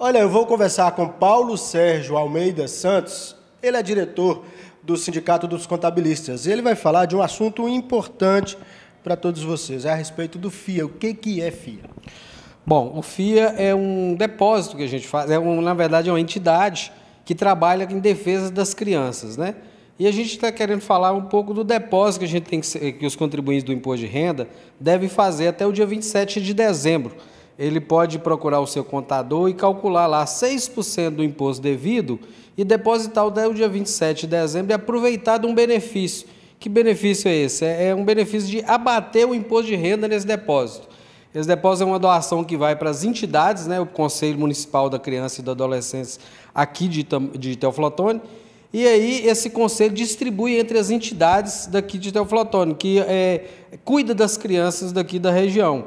Olha, eu vou conversar com Paulo Sérgio Almeida Santos. Ele é diretor do Sindicato dos Contabilistas. Ele vai falar de um assunto importante para todos vocês, é a respeito do FIA. O que, que é FIA? Bom, o FIA é um depósito que a gente faz, é um, na verdade é uma entidade que trabalha em defesa das crianças, né? E a gente está querendo falar um pouco do depósito que a gente tem que, que os contribuintes do imposto de renda devem fazer até o dia 27 de dezembro ele pode procurar o seu contador e calcular lá 6% do imposto devido e depositar até o dia 27 de dezembro e aproveitar de um benefício. Que benefício é esse? É, é um benefício de abater o imposto de renda nesse depósito. Esse depósito é uma doação que vai para as entidades, né, o Conselho Municipal da Criança e da Adolescência aqui de, de Teoflotone, e aí esse conselho distribui entre as entidades daqui de Teoflotone, que é, cuida das crianças daqui da região.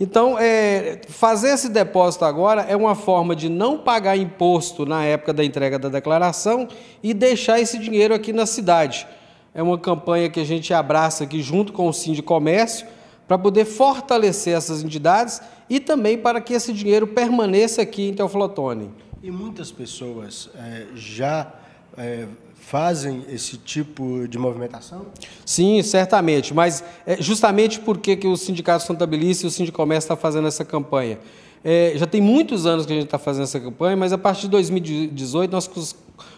Então, é, fazer esse depósito agora é uma forma de não pagar imposto na época da entrega da declaração e deixar esse dinheiro aqui na cidade. É uma campanha que a gente abraça aqui junto com o Sim de Comércio para poder fortalecer essas entidades e também para que esse dinheiro permaneça aqui em Teoflotone. E muitas pessoas é, já é, fazem esse tipo de movimentação? Sim, certamente. Mas é justamente porque que o Sindicato Santabilista e o Sindicomércio estão tá fazendo essa campanha. É, já tem muitos anos que a gente está fazendo essa campanha, mas a partir de 2018 nós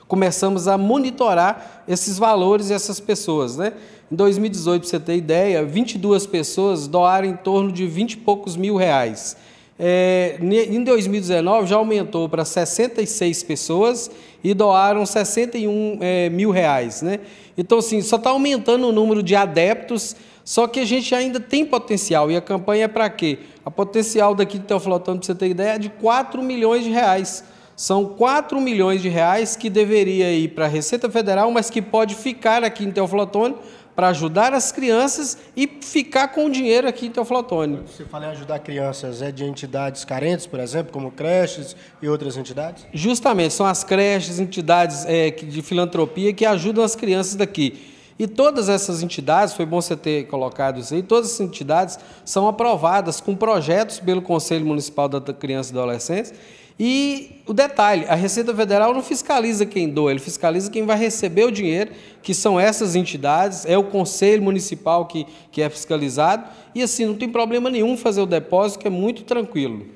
começamos a monitorar esses valores e essas pessoas. Né? Em 2018, para você ter ideia, 22 pessoas doaram em torno de 20 e poucos mil reais. É, em 2019 já aumentou para 66 pessoas e doaram 61 é, mil reais, né? Então, assim, só está aumentando o número de adeptos, só que a gente ainda tem potencial. E a campanha é para quê? A potencial daqui de Teoflotano, para você ter ideia, é de 4 milhões de reais. São 4 milhões de reais que deveria ir para a Receita Federal, mas que pode ficar aqui em Teoflotone para ajudar as crianças e ficar com o dinheiro aqui em Teoflotone. Você fala em ajudar crianças, é de entidades carentes, por exemplo, como creches e outras entidades? Justamente, são as creches, entidades é, de filantropia que ajudam as crianças daqui. E todas essas entidades, foi bom você ter colocado isso aí, todas essas entidades são aprovadas com projetos pelo Conselho Municipal da Criança e Adolescência e o detalhe, a Receita Federal não fiscaliza quem doa, ele fiscaliza quem vai receber o dinheiro, que são essas entidades, é o Conselho Municipal que, que é fiscalizado, e assim, não tem problema nenhum fazer o depósito, que é muito tranquilo.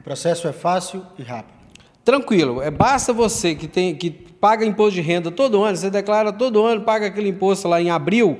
O processo é fácil e rápido. Tranquilo, é basta você que tem que paga imposto de renda todo ano, você declara todo ano, paga aquele imposto lá em abril,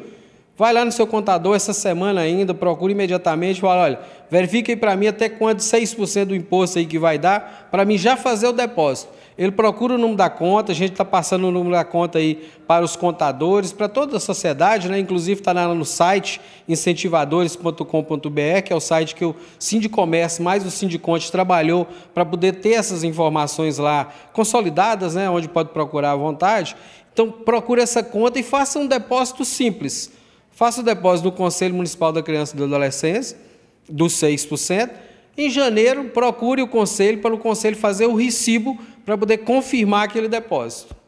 Vai lá no seu contador essa semana ainda, procura imediatamente e fala, olha, verifique para mim até quanto 6% do imposto aí que vai dar, para mim já fazer o depósito. Ele procura o número da conta, a gente está passando o número da conta aí para os contadores, para toda a sociedade, né? Inclusive está lá no site incentivadores.com.br, que é o site que o Sindicomércio mais o Sindiconte trabalhou para poder ter essas informações lá consolidadas, né? Onde pode procurar à vontade. Então procura essa conta e faça um depósito simples Faça o depósito do Conselho Municipal da Criança e do Adolescente, dos 6%. Em janeiro, procure o conselho para o conselho fazer o recibo para poder confirmar aquele depósito.